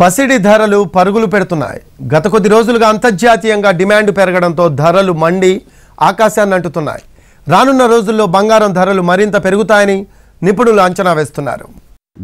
పసిడి ధరలు పరుగులు పెడుతున్నాయి గత కొద్ది రోజులుగా అంతర్జాతీయంగా డిమాండ్ పెరగడంతో ధరలు మండి ఆకాశాన్ని అంటుతున్నాయి రానున్న రోజుల్లో బంగారం ధరలు మరింత పెరుగుతాయని నిపుణులు అంచనా వేస్తున్నారు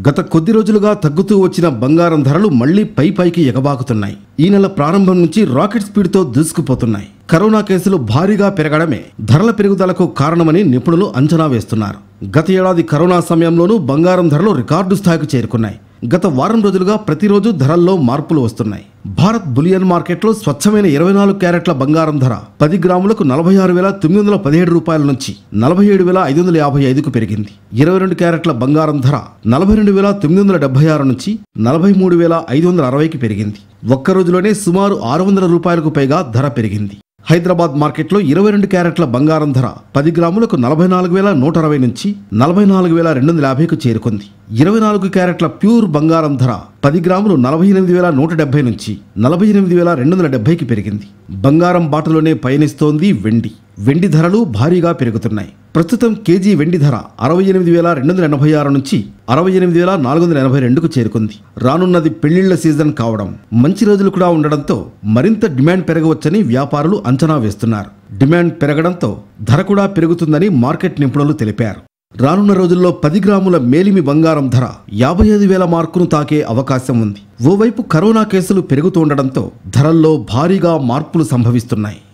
గత కొద్ది రోజులుగా తగ్గుతూ వచ్చిన బంగారం ధరలు మళ్లీ పై పైకి ఎగబాకుతున్నాయి ఈ నెల ప్రారంభం నుంచి రాకెట్ స్పీడ్తో దూసుకుపోతున్నాయి కరోనా కేసులు భారీగా పెరగడమే ధరల పెరుగుదలకు కారణమని నిపుణులు అంచనా వేస్తున్నారు గత ఏడాది కరోనా సమయంలోనూ బంగారం ధరలు రికార్డు స్థాయికి చేరుకున్నాయి గత వారం రోజులుగా ప్రతిరోజు ధరల్లో మార్పులు వస్తున్నాయి భారత్ బులియన్ మార్కెట్లో స్వచ్ఛమైన ఇరవై నాలుగు క్యారెట్ల బంగారం ధర పది గ్రాములకు నలభై ఆరు వేల తొమ్మిది వందల పదిహేడు రూపాయల నుంచి నలభై ఏడు వేల ఐదు వందల యాభై ఐదుకు పెరిగింది ఇరవై రెండు క్యారెట్ల బంగారం ధర నలభై రెండు వేల తొమ్మిది వందల డెబ్బై ఆరు నుంచి నలభై మూడు వేల ఐదు వందల అరవైకి పెరిగింది ఒక్క రోజులోనే సుమారు ఆరు వందల రూపాయలకు పైగా ధర పెరిగింది హైదరాబాద్ మార్కెట్లో ఇరవై రెండు క్యారెట్ల బంగారం ధర పది గ్రాములకు నలభై నాలుగు వేల నూట అరవై నుంచి నలభై నాలుగు వేల రెండు వందల యాభైకు చేరుకుంది ఇరవై నాలుగు క్యారెట్ల ప్యూర్ బంగారం ధర పది గ్రాములు నలభై ఎనిమిది వేల నూట డెబ్బై నుంచి నలభై ఎనిమిది వేల రెండు వందల డెబ్బైకి పెరిగింది బంగారం బాటలోనే పయనిస్తోంది వెండి వెండి ధరలు భారీగా పెరుగుతున్నాయి ప్రస్తుతం కేజీ వెండి ధర అరవై ఎనిమిది వేల రెండు వందల ఎనభై ఆరు నుంచి అరవై ఎనిమిది వేల నాలుగు వందల ఎనభై రెండుకు చేరుకుంది రానున్నది పెళ్లిళ్ల సీజన్ కావడం మంచి రోజులు కూడా ఉండడంతో మరింత డిమాండ్ పెరగవచ్చని వ్యాపారులు అంచనా వేస్తున్నారు డిమాండ్ పెరగడంతో ధర కూడా పెరుగుతుందని మార్కెట్ నిపుణులు తెలిపారు రానున్న రోజుల్లో పది గ్రాముల మేలిమి బంగారం ధర యాభై ఐదు వేల మార్కును తాకే అవకాశం ఉంది ఓవైపు కరోనా కేసులు పెరుగుతుండటంతో ధరల్లో భారీగా మార్పులు సంభవిస్తున్నాయి